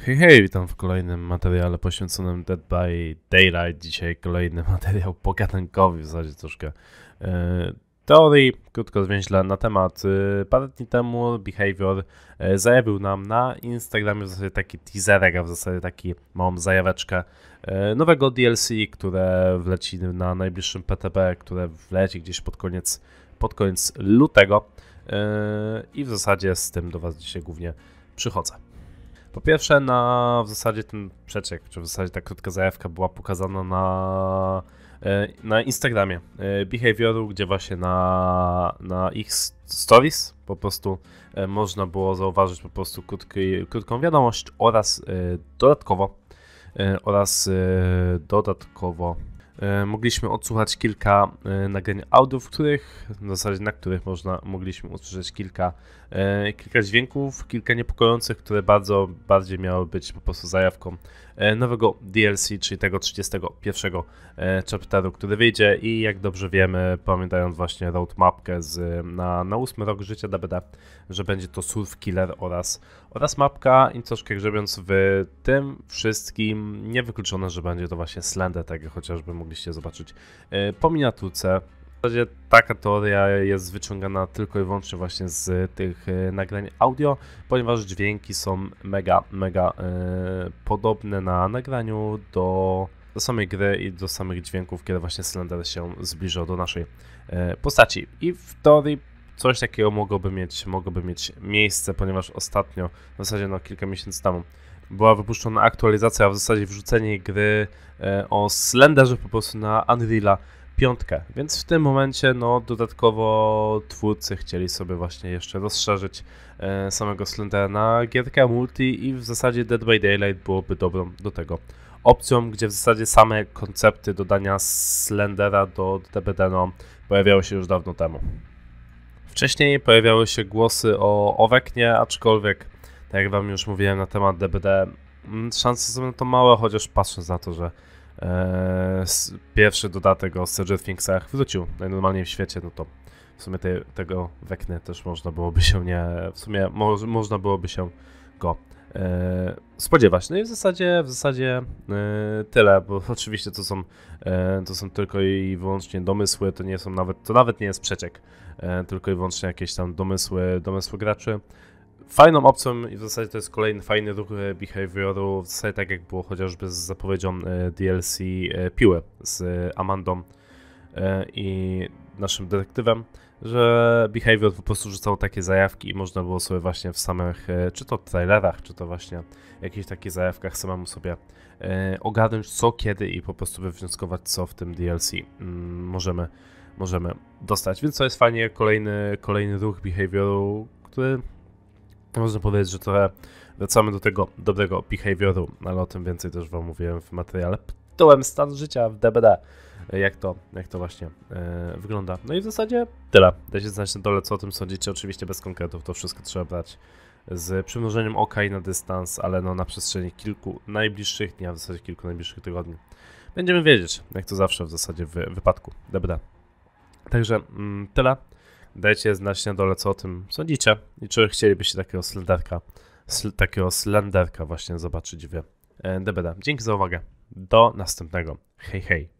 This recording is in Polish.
Hej, hej, witam w kolejnym materiale poświęconym Dead by Daylight. Dzisiaj kolejny materiał pogadankowy, w zasadzie troszkę e, teorii, krótko zwięźle na temat. E, parę dni temu Behavior e, zajawił nam na Instagramie w zasadzie taki teaserek, a w zasadzie taki małą zajaweczkę e, nowego DLC, które wleci na najbliższym PTB, które wleci gdzieś pod koniec, pod koniec lutego. E, I w zasadzie z tym do Was dzisiaj głównie przychodzę. Po pierwsze, na w zasadzie ten przeciek, czy w zasadzie ta krótka zajawka była pokazana na, e, na Instagramie e, Behavioru, gdzie właśnie na, na ich stories po prostu e, można było zauważyć po prostu krótki, krótką wiadomość oraz dodatkowo oraz dodatkowo E, mogliśmy odsłuchać kilka e, nagrań audio, w których, w zasadzie na których można, mogliśmy usłyszeć kilka, e, kilka dźwięków, kilka niepokojących, które bardzo bardziej miały być po prostu zajawką E, nowego DLC, czyli tego 31 e, chapteru, który wyjdzie i jak dobrze wiemy, pamiętając właśnie roadmapkę z, na, na 8 rok życia DBD, że będzie to Surf Killer oraz, oraz mapka i troszkę grzebiąc w tym wszystkim, niewykluczone, że będzie to właśnie Slender, tak chociażby mogliście zobaczyć e, po miniaturce w zasadzie taka teoria jest wyciągana tylko i wyłącznie właśnie z tych e, nagrań audio, ponieważ dźwięki są mega, mega yy, podobne na nagraniu do, do samej gry i do samych dźwięków, kiedy właśnie Slender się zbliżał do naszej yy, postaci. I w teorii coś takiego mogłoby mieć, mogłoby mieć miejsce, ponieważ ostatnio, w zasadzie no kilka miesięcy temu, była wypuszczona aktualizacja, a w zasadzie wrzucenie gry o Slenderze po prostu na Unreal'a piątkę, więc w tym momencie no, dodatkowo twórcy chcieli sobie właśnie jeszcze rozszerzyć e, samego Slendera na gierkę multi i w zasadzie Dead by Daylight byłoby dobrą do tego opcją, gdzie w zasadzie same koncepty dodania Slendera do DBD no, pojawiały się już dawno temu. Wcześniej pojawiały się głosy o Oweknie, aczkolwiek, tak jak wam już mówiłem na temat DBD, mm, szanse są na to małe, chociaż patrząc na to, że E, pierwszy dodatek o Stranger Thingsach wrócił najnormalniej w świecie, no to w sumie te, tego weknę też można byłoby się nie, w sumie mo, można byłoby się go e, spodziewać. No i w zasadzie, w zasadzie e, tyle, bo oczywiście to są, e, to są tylko i wyłącznie domysły, to nie są nawet, to nawet nie jest przeciek, e, tylko i wyłącznie jakieś tam domysły, domysły graczy. Fajną opcją i w zasadzie to jest kolejny fajny ruch e, behavioru, w zasadzie tak jak było chociażby z zapowiedzią e, DLC e, Piłę z Amandą i naszym detektywem, że behavior po prostu rzucał takie zajawki i można było sobie właśnie w samych, czy to trailerach, czy to właśnie jakichś takich zajawkach samemu sobie ogarnąć co, kiedy i po prostu wywnioskować co w tym DLC mm, możemy, możemy dostać. Więc to jest fajnie kolejny, kolejny ruch behavioru, który można powiedzieć, że trochę wracamy do tego dobrego behavioru, ale o tym więcej też wam mówiłem w materiale tytułem Stan życia w DBD. Jak to, jak to właśnie yy, wygląda. No i w zasadzie tyle. Dajcie znać na dole, co o tym sądzicie. Oczywiście bez konkretów to wszystko trzeba brać z przymnożeniem oka i na dystans, ale no na przestrzeni kilku najbliższych dni, a w zasadzie kilku najbliższych tygodni. Będziemy wiedzieć, jak to zawsze w zasadzie w wypadku DBD. Także mm, tyle. Dajcie znać na dole, co o tym sądzicie i czy chcielibyście takiego slenderka, sl takiego slenderka właśnie zobaczyć w DBD. E, Dzięki za uwagę. Do następnego. Hej, hej.